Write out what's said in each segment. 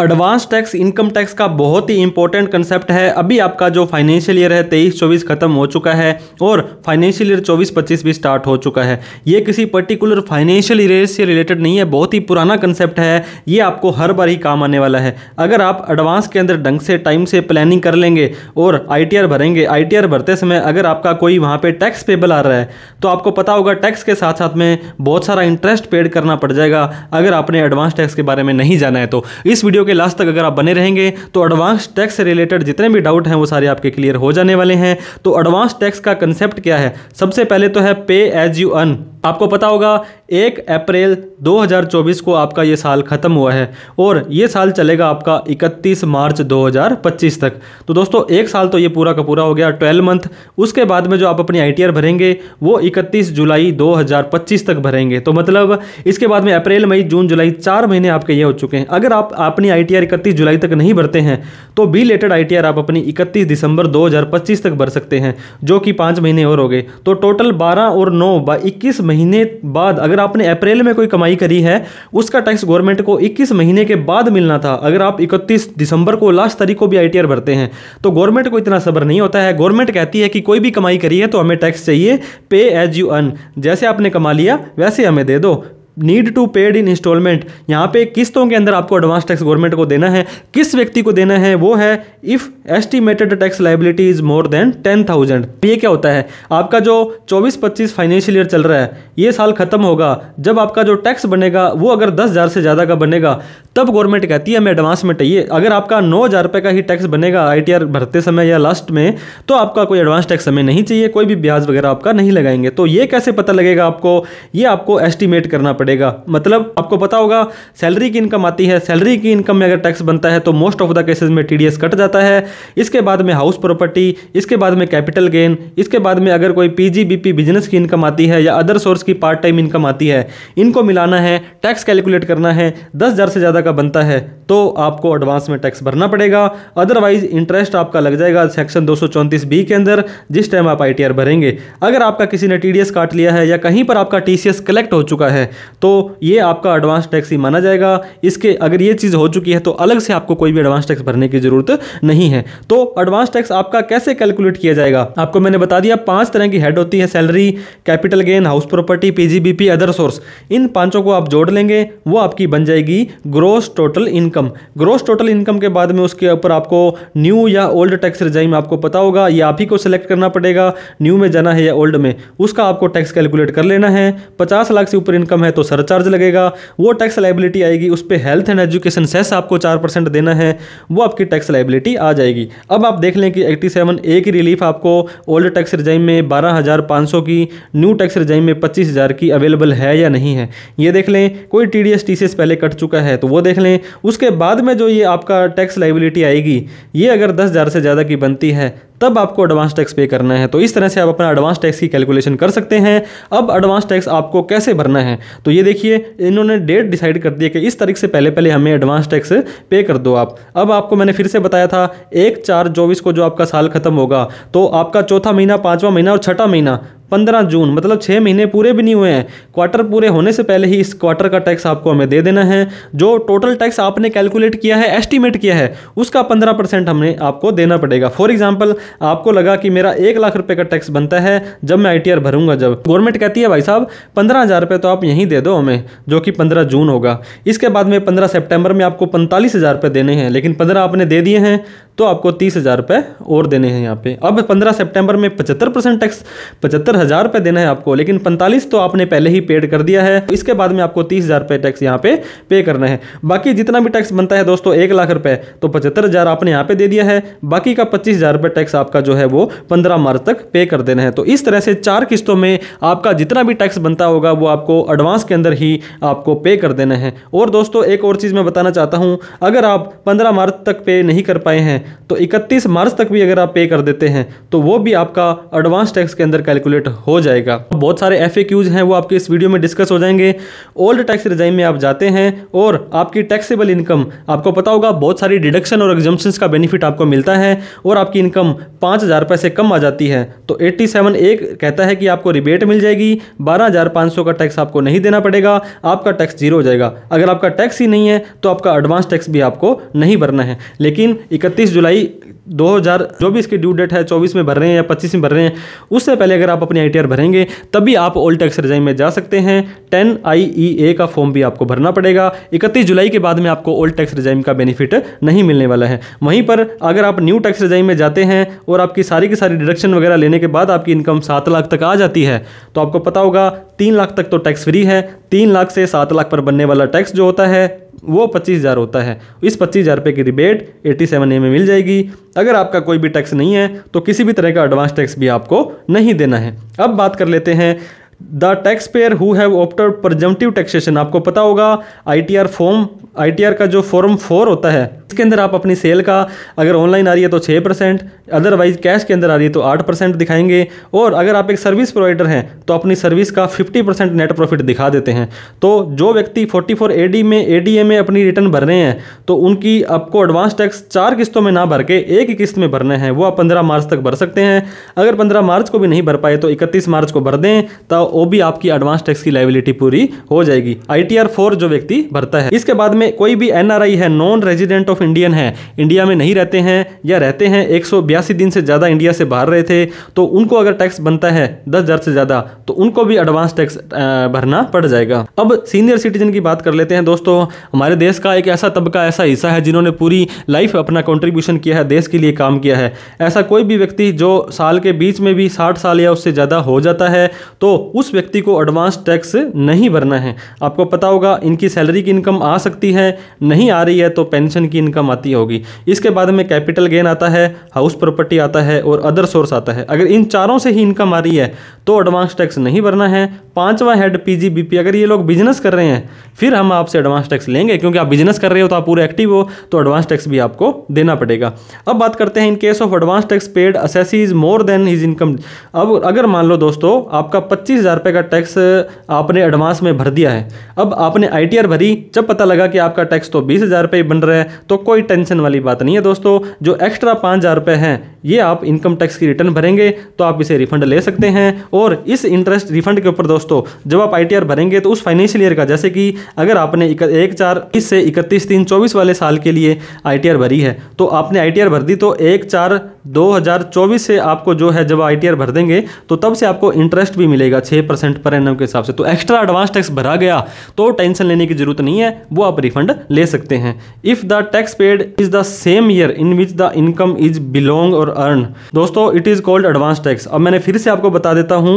advance tax income tax का बहुत ही important concept है अभी आपका जो फाइनेंशियल ईयर है तेईस चौबीस खत्म हो चुका है और फाइनेंशियल ईयर चौबीस पच्चीस भी स्टार्ट हो चुका है ये किसी पर्टिकुलर फाइनेंशियल ईयर से रिलेटेड नहीं है बहुत ही पुराना कंसेप्ट है ये आपको हर बार ही काम आने वाला है अगर आप एडवांस के अंदर ढंग से टाइम से प्लानिंग कर लेंगे और आई भरेंगे आई भरते समय अगर आपका कोई वहाँ पर टैक्स पेबल आ रहा है तो आपको पता होगा टैक्स के साथ साथ में बहुत सारा इंटरेस्ट पेड करना पड़ जाएगा अगर आपने एडवांस टैक्स के बारे में नहीं जाना है तो इस वीडियो वीडियो के लास्ट तक अगर आप बने रहेंगे तो एडवांस टैक्स से रिलेटेड जितने भी डाउट हैं वो सारे आपके क्लियर हो जाने वाले हैं तो एडवांस टैक्स का कंसेप्ट क्या है सबसे पहले तो है पे एज यू अर्न आपको पता होगा एक अप्रैल 2024 को आपका ये साल ख़त्म हुआ है और ये साल चलेगा आपका 31 मार्च 2025 तक तो दोस्तों एक साल तो ये पूरा का पूरा हो गया 12 मंथ उसके बाद में जो आप अपनी आई भरेंगे वो 31 जुलाई 2025 तक भरेंगे तो मतलब इसके बाद में अप्रैल मई जून जुलाई चार महीने आपके ये हो चुके हैं अगर आप अपनी आई टी इकतीस जुलाई तक नहीं भरते हैं तो बी लेटेड आई आप अपनी इकतीस दिसंबर दो तक भर सकते हैं जो कि पाँच महीने और हो गए तो टोटल बारह और नौ बाई इक्कीस महीने बाद अगर आपने अप्रैल में कोई कमाई करी है उसका टैक्स गवर्नमेंट को 21 महीने के बाद मिलना था अगर आप 31 दिसंबर को लास्ट तारीख को भी आई भरते हैं तो गवर्नमेंट को इतना सब्र नहीं होता है गवर्नमेंट कहती है कि कोई भी कमाई करी है तो हमें टैक्स चाहिए पे एज यू अर्न जैसे आपने कमा लिया वैसे हमें दे दो need to paid in installment यहाँ पे किस्तों के अंदर आपको एडवांस टैक्स गवर्नमेंट को देना है किस व्यक्ति को देना है वो है if estimated tax liability is more than ten thousand ये क्या होता है आपका जो चौबीस पच्चीस फाइनेंशियल ईयर चल रहा है ये साल खत्म होगा जब आपका जो टैक्स बनेगा वो अगर दस हज़ार से ज़्यादा का बनेगा तब गवर्नमेंट कहती है हमें एडवांस में चाहिए अगर आपका नौ हज़ार रुपये का ही टैक्स बनेगा आई टी आर भरते समय या लास्ट में तो आपका कोई एडवांस टैक्स हमें नहीं चाहिए कोई भी ब्याज वगैरह आपका नहीं लगाएंगे तो ये कैसे पता लगेगा आपको ये आपको एस्टिमेट करना पड़ेगा देगा मतलब आपको पता होगा सैलरी की इनकम आती है सैलरी की इनकम में अगर टैक्स बनता है तो मोस्ट ऑफ द केसेस में टी कट जाता है इसके बाद में हाउस प्रॉपर्टी इसके बाद में कैपिटल गेन इसके बाद में अगर कोई पी बिजनेस की इनकम आती है या अदर सोर्स की पार्ट टाइम इनकम आती है इनको मिलाना है टैक्स कैलकुलेट करना है दस से ज़्यादा का बनता है तो आपको एडवांस में टैक्स भरना पड़ेगा अदरवाइज इंटरेस्ट आपका लग जाएगा सेक्शन दो बी के अंदर जिस टाइम आप आई भरेंगे अगर आपका किसी ने टी काट लिया है या कहीं पर आपका टी कलेक्ट हो चुका है तो ये आपका एडवांस टैक्स ही माना जाएगा इसके अगर ये चीज़ हो चुकी है तो अलग से आपको कोई भी एडवांस टैक्स भरने की ज़रूरत नहीं है तो एडवांस टैक्स आपका कैसे कैलकुलेट किया जाएगा आपको मैंने बता दिया पांच तरह की हेड होती है salary capital gain house property PGBP other source इन पांचों को आप जोड़ लेंगे वो आपकी बन जाएगी gross total income gross total income के बाद में उसके ऊपर आपको न्यू या ओल्ड टैक्स रिजाइम आपको पता होगा या आप ही को सिलेक्ट करना पड़ेगा न्यू में जाना है या ओल्ड में उसका आपको टैक्स कैलकुलेट कर लेना है पचास लाख से ऊपर इनकम है तो सरचार्ज लगेगा वो टैक्स लाइबिलिटी आएगी उस पर हेल्थ एंड एजुकेशन सेस आपको चार परसेंट देना है वो आपकी टैक्स लाइबिलिटी आ जाएगी अब आप देख लें कि एट्टी सेवन ए की रिलीफ आपको ओल्ड टैक्स रिजाइम में बारह हज़ार पाँच सौ की न्यू टैक्स रिजाइम में पच्चीस हज़ार की अवेलेबल है या नहीं है ये देख लें कोई T D S T C S पहले कट चुका है तो वो देख लें उसके बाद में जो ये आपका टैक्स लाइबिलिटी आएगी ये अगर दस हज़ार से ज़्यादा की बनती है तब आपको एडवांस टैक्स पे करना है तो इस तरह से आप अपना एडवांस टैक्स की कैलकुलेशन कर सकते हैं अब एडवांस टैक्स आपको कैसे भरना है तो ये देखिए इन्होंने डेट डिसाइड कर दी है कि इस तारीख से पहले पहले हमें एडवांस टैक्स पे कर दो आप अब आपको मैंने फिर से बताया था एक चार चौबीस को जो आपका साल खत्म होगा तो आपका चौथा महीना पाँचवा महीना और छठा महीना पंद्रह जून मतलब छः महीने पूरे भी नहीं हुए हैं क्वार्टर पूरे होने से पहले ही इस क्वार्टर का टैक्स आपको हमें दे देना है जो टोटल टैक्स आपने कैलकुलेट किया है एस्टिमेट किया है उसका पंद्रह परसेंट हमने आपको देना पड़ेगा फॉर एग्जाम्पल आपको लगा कि मेरा एक लाख रुपये का टैक्स बनता है जब मैं आई भरूंगा जब गवर्नमेंट कहती है भाई साहब पंद्रह हज़ार रुपये तो आप यहीं दे दो हमें जो कि पंद्रह जून होगा इसके बाद में पंद्रह सेप्टेम्बर में आपको पैंतालीस हज़ार रुपये देने हैं लेकिन पंद्रह आपने दे दिए हैं तो आपको तीस हज़ार रुपये और देने हैं यहाँ पे अब पंद्रह सितंबर में पचहत्तर परसेंट टैक्स पचहत्तर हज़ार रुपये देना है आपको लेकिन पैंतालीस तो आपने पहले ही पेड कर दिया है इसके बाद में आपको तीस हज़ार रुपये टैक्स यहाँ पे पे करना है बाकी जितना भी टैक्स बनता है दोस्तों एक लाख रुपये तो पचहत्तर हज़ार आपने यहाँ पे दे दिया है बाकी का पच्चीस हज़ार रुपये टैक्स आपका जो है वो पंद्रह मार्च तक पे कर देना है तो इस तरह से चार किस्तों में आपका जितना भी टैक्स बनता होगा वो आपको एडवांस के अंदर ही आपको पे कर देना है और दोस्तों एक और चीज़ मैं बताना चाहता हूँ अगर आप पंद्रह मार्च तक पे नहीं कर पाए हैं तो 31 मार्च तक भी अगर आप पे कर देते हैं तो वो भी आपका एडवांस टैक्स के अंदर कैलकुलेट हो जाएगा बहुत सारे एफ हैं वो आपके इस वीडियो में डिस्कस हो जाएंगे ओल्ड टैक्स रिजाइम में आप जाते हैं और आपकी टैक्सेबल इनकम आपको पता होगा बहुत सारी डिडक्शन और एग्जम्पन्स का बेनिफिट आपको मिलता है और आपकी इनकम पाँच हज़ार से कम आ जाती है तो एट्टी सेवन एक कहता है कि आपको रिबेट मिल जाएगी बारह हज़ार सौ का टैक्स आपको नहीं देना पड़ेगा आपका टैक्स जीरो हो जाएगा अगर आपका टैक्स ही नहीं है तो आपका एडवांस टैक्स भी आपको नहीं भरना है लेकिन इकतीस जुलाई 2000 जो भी इसकी ड्यू डेट है 24 में भर रहे हैं या 25 में भर रहे हैं उससे पहले अगर आप अपनी आई भरेंगे तभी आप ओल्ड टैक्स रजाई में जा सकते हैं टेन आई e का फॉर्म भी आपको भरना पड़ेगा इकतीस जुलाई के बाद में आपको ओल्ड टैक्स रजाइम का बेनिफिट नहीं मिलने वाला है वहीं पर अगर आप न्यू टैक्स रजाइम में जाते हैं और आपकी सारी की सारी डिडक्शन वगैरह लेने के बाद आपकी इनकम सात लाख तक आ जाती है तो आपको पता होगा तीन लाख तक तो टैक्स फ्री है तीन लाख से सात लाख पर बनने वाला टैक्स जो होता है वो पच्चीस हज़ार होता है इस पच्चीस हज़ार रुपये की रिबेट एटी सेवन ए में मिल जाएगी अगर आपका कोई भी टैक्स नहीं है तो किसी भी तरह का एडवांस टैक्स भी आपको नहीं देना है अब बात कर लेते हैं the tax payer who have opted presumptive taxation आपको पता होगा आर फॉर्म आर का जो फॉर्म फोर होता है इसके अंदर आप अपनी सेल का अगर ऑनलाइन आ रही है तो छः परसेंट अदरवाइज कैश के अंदर आ रही है तो आठ परसेंट दिखाएंगे और अगर आप एक सर्विस प्रोवाइडर हैं तो अपनी सर्विस का फिफ्टी परसेंट नेट प्रॉफिट दिखा देते हैं तो जो व्यक्ति फोर्टी फोर ए डी में ए डी ए में अपनी रिटर्न भर रहे हैं तो उनकी आपको एडवांस टैक्स चार किस्तों में ना भर के एक ही किस्त में भरना है वो आप पंद्रह मार्च तक भर सकते हैं अगर पंद्रह मार्च को भी नहीं भर पाए तो इकतीस मार्च को भर दें तो वो भी आपकी एडवांस टैक्स की लाइबिलिटी पूरी हो जाएगी आई टी जो व्यक्ति भरता है इसके बाद में कोई भी एन है नॉन रेजिडेंट ऑफ इंडियन है इंडिया में नहीं रहते हैं या रहते हैं एक दिन से ज़्यादा इंडिया से बाहर रहे थे तो उनको अगर टैक्स बनता है दस से ज़्यादा तो उनको भी एडवांस टैक्स भरना पड़ जाएगा अब सीनियर सिटीजन की बात कर लेते हैं दोस्तों हमारे देश का एक ऐसा तबका ऐसा हिस्सा है जिन्होंने पूरी लाइफ अपना कंट्रीब्यूशन किया है देश के लिए काम किया है ऐसा कोई भी व्यक्ति जो साल के बीच में भी साठ साल या उससे ज़्यादा हो जाता है तो उस उस व्यक्ति को एडवांस टैक्स नहीं भरना है आपको पता होगा इनकी सैलरी की इनकम आ सकती है नहीं आ रही है तो पेंशन की इनकम आती होगी इसके बाद में कैपिटल गेन आता है हाउस प्रॉपर्टी आता है और अदर सोर्स आता है अगर इन चारों से ही इनकम आ रही है तो एडवांस टैक्स नहीं भरना है पांचवा हेड पीजीबीपी अगर ये लोग बिजनेस कर रहे हैं फिर हम आपसे एडवांस टैक्स लेंगे क्योंकि आप बिजनेस कर रहे हो तो आप पूरे एक्टिव हो तो एडवांस टैक्स भी आपको देना पड़ेगा अब बात करते हैं in case of advance tax paid assessee is more than his income अब अगर मान लो दोस्तों आपका पच्चीस हज़ार रुपये का टैक्स आपने एडवांस में भर दिया है अब आपने आई भरी जब पता लगा कि आपका टैक्स तो बीस हज़ार रुपये बन रहा है तो कोई टेंशन वाली बात नहीं है दोस्तों जो एक्स्ट्रा पाँच हज़ार रुपये हैं ये आप इनकम टैक्स की रिटर्न भरेंगे तो आप इसे रिफंड ले सकते हैं और इस इंटरेस्ट रिफंड के ऊपर दोस्तों जब आप आई भरेंगे तो उस फाइनेंशियल ईयर का जैसे कि अगर आपने एक, चार इक्कीस से इकतीस तीन चौबीस वाले साल के लिए आई भरी है तो आपने आई भर दी तो एक चार 2024 से आपको जो है जब आई भर देंगे तो तब से आपको इंटरेस्ट भी मिलेगा 6 परसेंट पर एन के हिसाब से तो एक्स्ट्रा एडवांस टैक्स भरा गया तो टेंशन लेने की जरूरत नहीं है वो आप रिफंड ले सकते हैं if the tax paid is the same year in which the income is belong और अर्न दोस्तों it is called advance tax अब मैंने फिर से आपको बता देता हूँ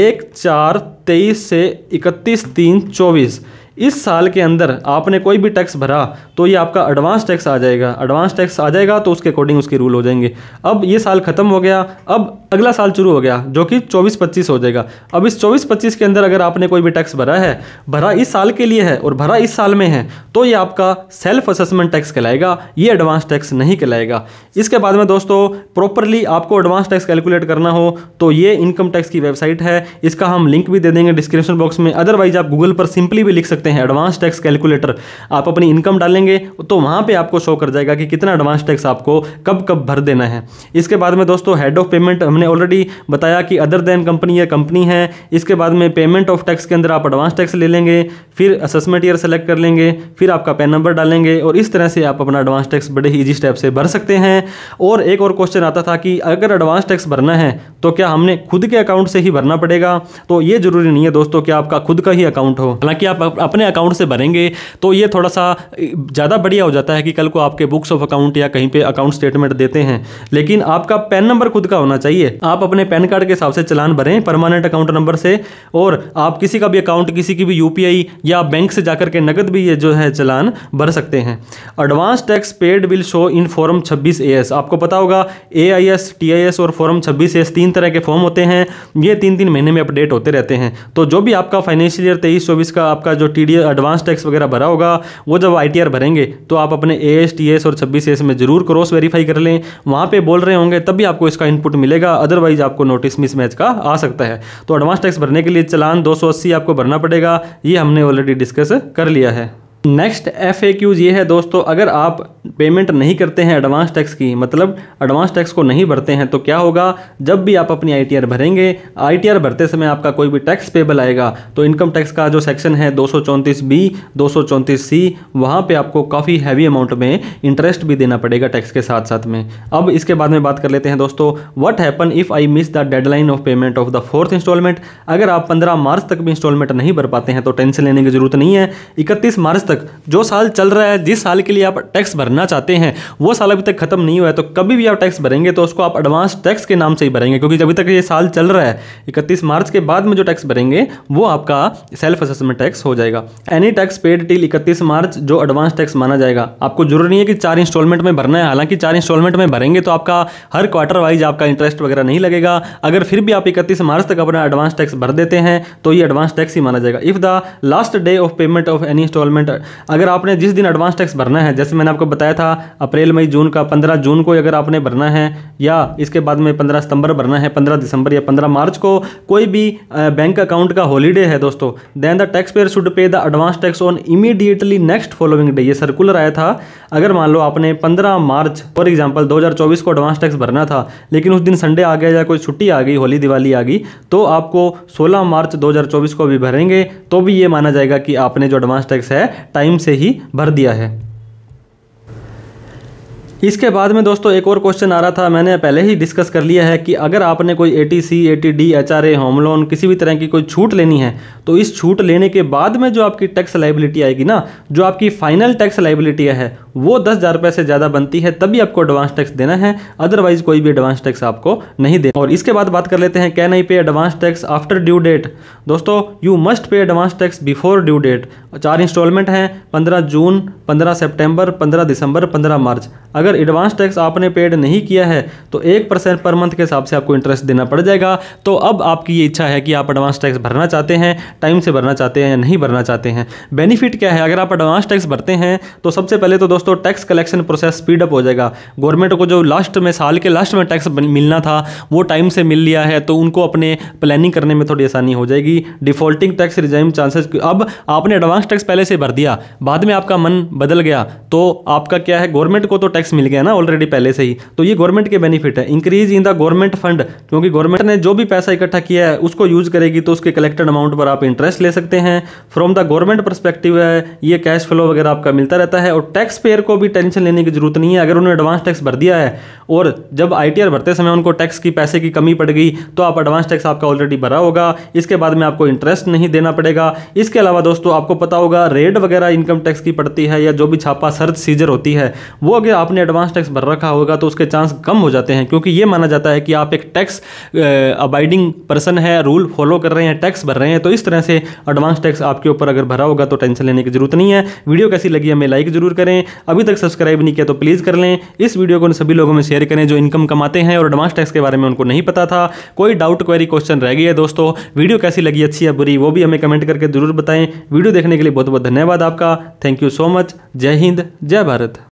एक चार तेईस से इकतीस तीन चौबीस इस साल के अंदर आपने कोई भी टैक्स भरा तो ये आपका एडवांस टैक्स आ जाएगा एडवांस टैक्स आ जाएगा तो उसके अकॉर्डिंग उसके रूल हो जाएंगे अब ये साल ख़त्म हो गया अब अगला साल शुरू हो गया जो कि चौबीस पच्चीस हो जाएगा अब इस चौबीस पच्चीस के अंदर अगर आपने कोई भी टैक्स भरा है भरा इस साल के लिए है और भरा इस साल में है तो ये आपका सेल्फ असेसमेंट टैक्स कहलाएगा ये एडवांस टैक्स नहीं कहलाएगा इसके बाद में दोस्तों प्रॉपरली आपको एडवांस टैक्स कैलकुलेट करना हो तो ये इनकम टैक्स की वेबसाइट है इसका हम लिंक भी दे देंगे डिस्क्रिप्शन बॉक्स में अदरवाइज आप गूगल पर सिंपली भी लिख सकते हैं एडवांस टैक्स कैलकुलेटर आप अपनी इनकम डालेंगे तो वहाँ पर आपको शो कर जाएगा कि कितना एडवांस टैक्स आपको कब कब भर देना है इसके बाद में दोस्तों हेड ऑफ पेमेंट हमने मैंने ऑलरेडी बताया कि अदर देन कंपनी या कंपनी है इसके बाद में पेमेंट ऑफ टैक्स के अंदर आप एडवांस टैक्स ले लेंगे फिर असेसमेंट ईयर सेलेक्ट कर लेंगे फिर आपका पेन नंबर डालेंगे और इस तरह से आप अपना एडवांस टैक्स बड़े ही ईजी स्टेप से भर सकते हैं और एक और क्वेश्चन आता था कि अगर एडवांस टैक्स भरना है तो क्या हमने खुद के अकाउंट से ही भरना पड़ेगा तो ये जरूरी नहीं है दोस्तों कि आपका खुद का ही अकाउंट हो हालांकि आप अपने अकाउंट से भरेंगे तो ये थोड़ा सा ज़्यादा बढ़िया हो जाता है कि कल को आपके बुक्स ऑफ अकाउंट या कहीं पर अकाउंट स्टेटमेंट देते हैं लेकिन आपका पैन नंबर खुद का होना चाहिए आप अपने पैन कार्ड के हिसाब से चलान भरें परमानेंट अकाउंट नंबर से और आप किसी का भी अकाउंट किसी की भी यूपीआई या बैंक से जाकर के नकद भी ये जो है चलान भर सकते हैं advance tax paid will show in form छब्बीस ए आपको पता होगा A I S T I S और फॉर्म छब्बीस एस तीन तरह के फॉर्म होते हैं ये तीन तीन महीने में अपडेट होते रहते हैं तो जो भी आपका फाइनेंशियल ईयर तेईस चौबीस का आपका जो टी डी एडवांस टैक्स वगैरह भरा होगा वो जब आई टी आर भरेंगे तो आप अपने ए एस टी एस और छब्बीस एस में जरूर क्रॉस वेरीफाई कर लें वहाँ पर बोल रहे होंगे तब भी आपको इसका इनपुट मिलेगा या अदरवाइज आपको नोटिस मिसमैच का आ सकता है तो एडवांस टैक्स भरने के लिए चलान 280 आपको भरना पड़ेगा ये हमने ऑलरेडी डिस्कस कर लिया है नेक्स्ट एफ ये है दोस्तों अगर आप पेमेंट नहीं करते हैं एडवांस टैक्स की मतलब एडवांस टैक्स को नहीं भरते हैं तो क्या होगा जब भी आप अपनी आई भरेंगे आई भरते समय आपका कोई भी टैक्स पेबल आएगा तो इनकम टैक्स का जो सेक्शन है दो बी दो सी वहाँ पर आपको काफ़ी हैवी अमाउंट में इंटरेस्ट भी देना पड़ेगा टैक्स के साथ साथ में अब इसके बाद में बात कर लेते हैं दोस्तों what happen if I miss the deadline of payment of the fourth installment अगर आप पंद्रह मार्च तक भी इंस्टॉलमेंट नहीं भर पाते हैं तो टेंशन लेने की जरूरत नहीं है इकतीस मार्च तक जो साल चल रहा है जिस साल के लिए आप टैक्स भरना भरना चाहते हैं वो साल अभी तक खत्म नहीं हुआ है तो कभी भी आप टैक्स भरेंगे तो उसको आप एडवांस टैक्स के नाम से ही भरेंगे क्योंकि अभी तक ये साल चल रहा है इकतीस मार्च के बाद में जो टैक्स भरेंगे वो आपका सेल्फ असेसमेंट टैक्स हो जाएगा एनी टैक्स पेड टिल इकतीस मार्च जो एडवांस टैक्स माना जाएगा आपको जरूरी नहीं है कि चार इंस्टॉलमेंट में भरना है हालांकि चार इंस्टॉलमेंट में भरेंगे तो आपका हर क्वार्टर वाइज आपका इंटरेस्ट वगैरह नहीं लगेगा अगर फिर भी आप इकतीस मार्च तक अपना एडवांस टैक्स भर देते हैं तो ये एडवांस टैक्स ही माना जाएगा if the last day of payment of any installment अगर आपने जिस दिन एडवांस टैक्स भरना है जैसे मैंने आपको बताया था अप्रैल मई जून का पंद्रह जून को अगर आपने भरना है या इसके बाद में पंद्रह सितंबर भरना है पंद्रह दिसंबर या पंद्रह मार्च को कोई भी बैंक अकाउंट का हॉलीडे है दोस्तों then the tax payer should pay the advance tax on immediately next following day ये सर्कुलर आया था अगर मान लो आपने पंद्रह मार्च फॉर एग्जाम्पल दो को एडवांस टैक्स भरना था लेकिन उस दिन संडे आ गया या कोई छुट्टी आ गई होली दिवाली आ गई तो आपको सोलह मार्च दो को भी भरेंगे तो भी ये माना जाएगा कि आपने जो एडवांस टैक्स है टाइम से ही भर दिया है इसके बाद में दोस्तों एक और क्वेश्चन आ रहा था मैंने पहले ही डिस्कस कर लिया है कि अगर आपने कोई eighty C eighty D H R A home loan किसी भी तरह की कोई छूट लेनी है तो इस छूट लेने के बाद में जो आपकी टैक्स लाइबिलिटी आएगी ना जो आपकी फाइनल टैक्स लाइबिलिटी है वो दस हज़ार रुपये से ज़्यादा बनती है तभी आपको एडवांस टैक्स देना है अदरवाइज कोई भी एडवांस टैक्स आपको नहीं देना और इसके बाद बात कर लेते हैं can I pay advance tax after due date दोस्तों you must pay advance tax before due date चार इंस्टॉलमेंट हैं पंद्रह जून पंद्रह सेप्टेम्बर पंद्रह दिसंबर पंद्रह मार्च अगर अगर एडवांस टैक्स आपने पेड नहीं किया है तो एक परसेंट पर मंथ के हिसाब से आपको इंटरेस्ट देना पड़ जाएगा तो अब आपकी ये इच्छा है कि आप एडवांस टैक्स भरना चाहते हैं टाइम से भरना चाहते हैं या नहीं भरना चाहते हैं बेनिफिट क्या है अगर आप एडवांस टैक्स भरते हैं तो सबसे पहले तो दोस्तों टैक्स कलेक्शन प्रोसेस स्पीडअप हो जाएगा गवर्नमेंट को जो लास्ट में साल के लास्ट में टैक्स मिलना था वो टाइम से मिल लिया है तो उनको अपने प्लानिंग करने में थोड़ी आसानी हो जाएगी डिफॉल्टिंग टैक्स रिजाइम चांसेस अब आपने एडवांस टैक्स पहले से भर दिया बाद में आपका मन बदल गया तो आपका क्या है गवर्नमेंट को तो टैक्स मिल मिल गया ना ऑलरेडी पहले से ही तो ये गवर्नमेंट के बेनिफिट है increase in the government fund क्योंकि गवर्नमेंट ने जो भी पैसा इकट्ठा किया है उसको यूज करेगी तो उसके कलेक्टेड अमाउंट पर आप इंटरेस्ट ले सकते हैं फ्रॉम द गवर्नमेंट परस्पेक्टिव है ये कैश फ्लो वगैरह आपका मिलता रहता है और टैक्स पेयर को भी टेंशन लेने की जरूरत नहीं है अगर उन्होंने एडवांस टैक्स भर दिया है और जब आई भरते समय उनको टैक्स की पैसे की कमी पड़ गई तो आप एडवांस टैक्स आपका ऑलरेडी भरा होगा इसके बाद में आपको इंटरेस्ट नहीं देना पड़ेगा इसके अलावा दोस्तों आपको पता होगा रेड वगैरह इनकम टैक्स की पड़ती है या जो भी छापा सर्च सीजर होती है वो अगर आपने एडवांस टैक्स भर रखा होगा तो उसके चांस कम हो जाते हैं क्योंकि ये माना जाता है कि आप एक टैक्स अबाइडिंग पर्सन है रूल फॉलो कर रहे हैं टैक्स भर रहे हैं तो इस तरह से एडवांस टैक्स आपके ऊपर अगर भरा होगा तो टेंशन लेने की जरूरत नहीं है वीडियो कैसी लगी हमें लाइक जरूर करें अभी तक सब्सक्राइब नहीं किया तो प्लीज़ कर लें इस वीडियो को उन सभी लोगों में शेयर करें जो इनकम कमाते हैं और एडवांस टैक्स के बारे में उनको नहीं पता था कोई डाउट क्वेरी क्वेश्चन रह गई है दोस्तों वीडियो कैसी लगी अच्छी या बुरी वो भी हमें कमेंट करके जरूर बताएं वीडियो देखने के लिए बहुत बहुत धन्यवाद आपका थैंक यू सो मच जय हिंद जय भारत